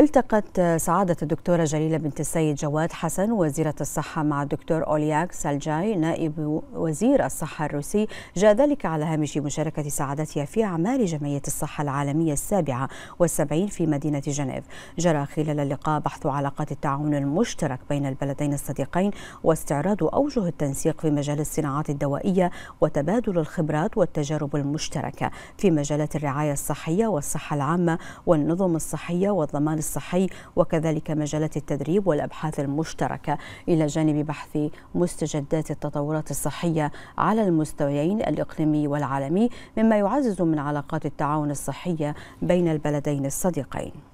التقت سعادة الدكتورة جليلة بنت السيد جواد حسن وزيرة الصحة مع الدكتور أولياك سالجاي نائب وزير الصحة الروسي جاء ذلك على هامش مشاركة سعادتها في أعمال جمعية الصحة العالمية السابعة والسبعين في مدينة جنيف جرى خلال اللقاء بحث علاقات التعاون المشترك بين البلدين الصديقين واستعراض أوجه التنسيق في مجال الصناعات الدوائية وتبادل الخبرات والتجارب المشتركة في مجالات الرعاية الصحية والصحة العامة والنظم الصحية والضمان الصحي وكذلك مجالات التدريب والأبحاث المشتركة إلى جانب بحث مستجدات التطورات الصحية على المستويين الإقليمي والعالمي مما يعزز من علاقات التعاون الصحية بين البلدين الصديقين